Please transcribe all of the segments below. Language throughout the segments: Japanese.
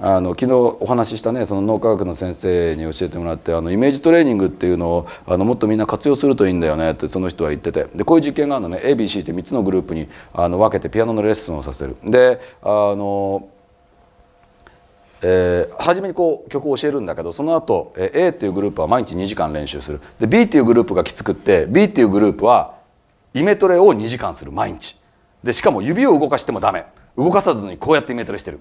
あの昨日お話ししたねその脳科学の先生に教えてもらってあのイメージトレーニングっていうのをあのもっとみんな活用するといいんだよねってその人は言っててでこういう実験があるのね ABC って3つのグループにあの分けてピアノのレッスンをさせる。であのえー、初めにこう曲を教えるんだけどその後、えー、A っていうグループは毎日2時間練習するで B っていうグループがきつくって B っていうグループはイメトレを2時間する毎日でしかも指を動かしてもダメ動かさずにこうやってイメトレしてる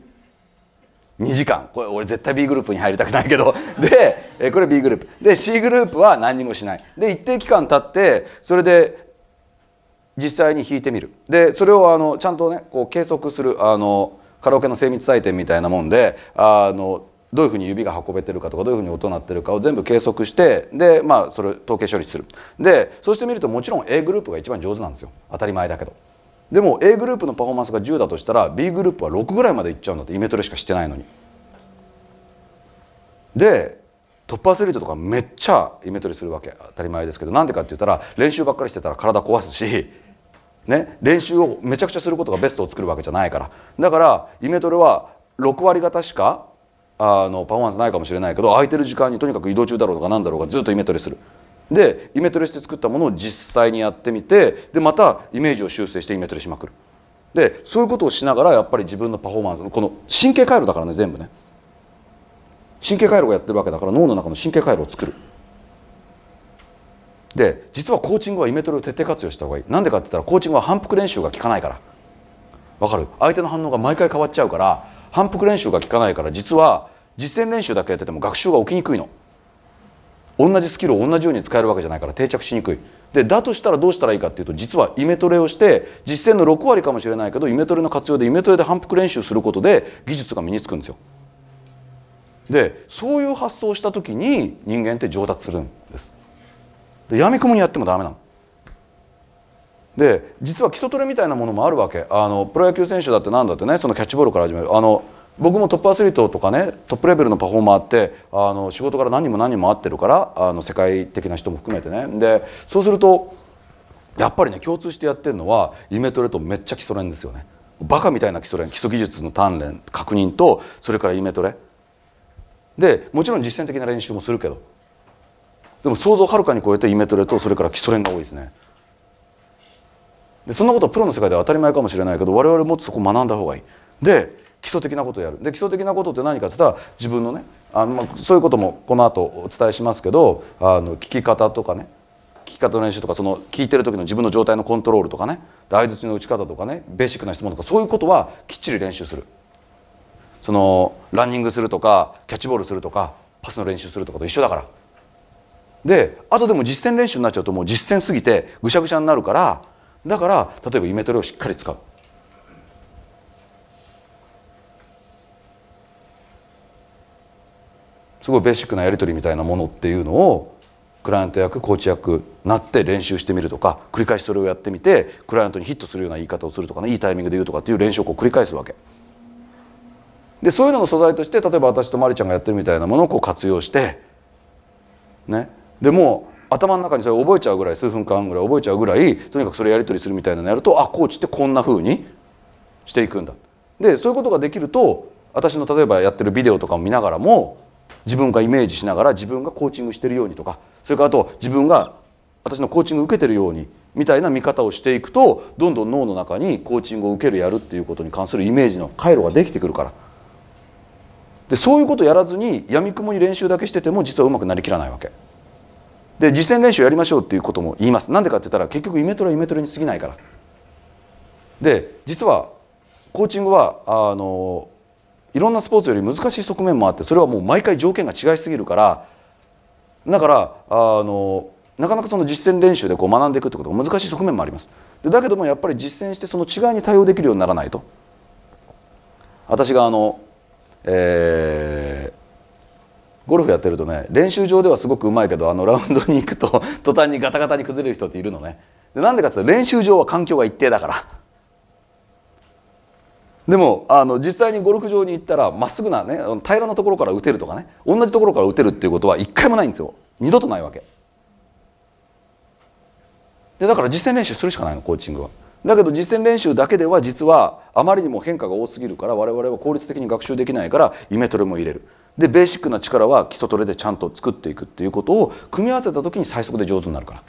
2時間これ俺絶対 B グループに入りたくないけど でこれ B グループで C グループは何にもしないで一定期間経ってそれで実際に弾いてみるでそれをあのちゃんとねこう計測するあのカラオケの精密採点みたいなもんであのどういうふうに指が運べてるかとかどういうふうに音鳴ってるかを全部計測してでまあそれ統計処理するでそうしてみるともちろん A グループが一番上手なんですよ当たり前だけど。でも A グループのパフォーマンスが10だとしたら B グループは6ぐらいまでいっちゃうんだってイメトレしかしてないのに。でトップアスリートとかめっちゃイメトレするわけ当たり前ですけどなんでかって言ったら練習ばっかりしてたら体壊すし、ね、練習をめちゃくちゃすることがベストを作るわけじゃないからだからイメトレは6割方しかあのパフォーマンスないかもしれないけど空いてる時間にとにかく移動中だろうとかなんだろうがずっとイメトレする。でイメトレして作ったものを実際にやってみてでまたイメージを修正してイメトレしまくるでそういうことをしながらやっぱり自分のパフォーマンスこの神経回路だからね全部ね神経回路がやってるわけだから脳の中の神経回路を作るで実はコーチングはイメトレを徹底活用した方がいいなんでかって言ったらコーチングは反復練習が効かないからわかる相手の反応が毎回変わっちゃうから反復練習が効かないから実は実践練習だけやってても学習が起きにくいの。同じスキルを同じように使えるわけじゃないから定着しにくいでだとしたらどうしたらいいかっていうと実はイメトレをして実践の6割かもしれないけどイメトレの活用でイメトレで反復練習することで技術が身につくんですよ。でそういう発想をした時に人間って上達するんです。でやみくもにやってもダメなの。で実は基礎トレみたいなものもあるわけあのプロ野球選手だってなんだってねそのキャッチボールから始めるあの僕もトップアスリートとかねトップレベルのパフォーマーってあの仕事から何人も何人も会ってるからあの世界的な人も含めてねでそうするとやっぱりね共通してやってるのはイメトレとめっちゃ基礎練ですよねバカみたいな基礎練基礎技術の鍛錬確認とそれからイメトレでもちろん実践的な練習もするけどでも想像をはるかに超えてイメトレとそれから基礎練が多いですねでそんなことプロの世界では当たり前かもしれないけど我々もっとそこ学んだ方がいいで基礎的なことをやるで基礎的なことって何かって言ったら自分のねあの、まあ、そういうこともこの後お伝えしますけどあの聞き方とかね聞き方の練習とかその聞いてる時の自分の状態のコントロールとかね相槌の打ち方とかねベーシックな質問とかそういうことはきっちり練習するそのランニングするとかキャッチボールするとかパスの練習するとかと一緒だからであとでも実践練習になっちゃうともう実践すぎてぐしゃぐしゃになるからだから例えばイメトレをしっかり使うすごいベーシックなやり取りみたいなものっていうのをクライアント役コーチ役なって練習してみるとか繰り返しそれをやってみてクライアントにヒットするような言い方をするとかねいいタイミングで言うとかっていう練習をこう繰り返すわけ。でそういうのの素材として例えば私とまりちゃんがやってるみたいなものをこう活用してねでも頭の中にそれ覚えちゃうぐらい数分間ぐらい覚えちゃうぐらいとにかくそれやり取りするみたいなのやるとあコーチってこんなふうにしていくんだでそういうことができると私の例えばやってるビデオとかを見ながらも自分がイメージしながら自分がコーチングしてるようにとかそれからあと自分が私のコーチング受けてるようにみたいな見方をしていくとどんどん脳の中にコーチングを受けるやるっていうことに関するイメージの回路ができてくるからでそういうことやらずにやみくもに練習だけしてても実はうまくなりきらないわけで実践練習やりましょうっていうことも言いますなんでかって言ったら結局イメトレはイメトレに過ぎないからで実はコーチングはあのいろんなスポーツより難しい側面もあってそれはもう毎回条件が違いすぎるからだからあのなかなかその実践練習でこう学んでいくってことが難しい側面もありますでだけどもやっぱり実践してその違いに対応できるようにならないと私があの、えー、ゴルフやってるとね練習場ではすごくうまいけどあのラウンドに行くと途端にガタガタに崩れる人っているのねでなんでかっていうと練習場は環境が一定だから。でもあの実際にゴルフ場に行ったらまっすぐな、ね、平らなところから打てるとかね同じところから打てるっていうことは一回もないんですよ二度とないわけでだから実践練習するしかないのコーチングはだけど実践練習だけでは実はあまりにも変化が多すぎるから我々は効率的に学習できないからイメトレも入れるでベーシックな力は基礎トレでちゃんと作っていくっていうことを組み合わせた時に最速で上手になるから。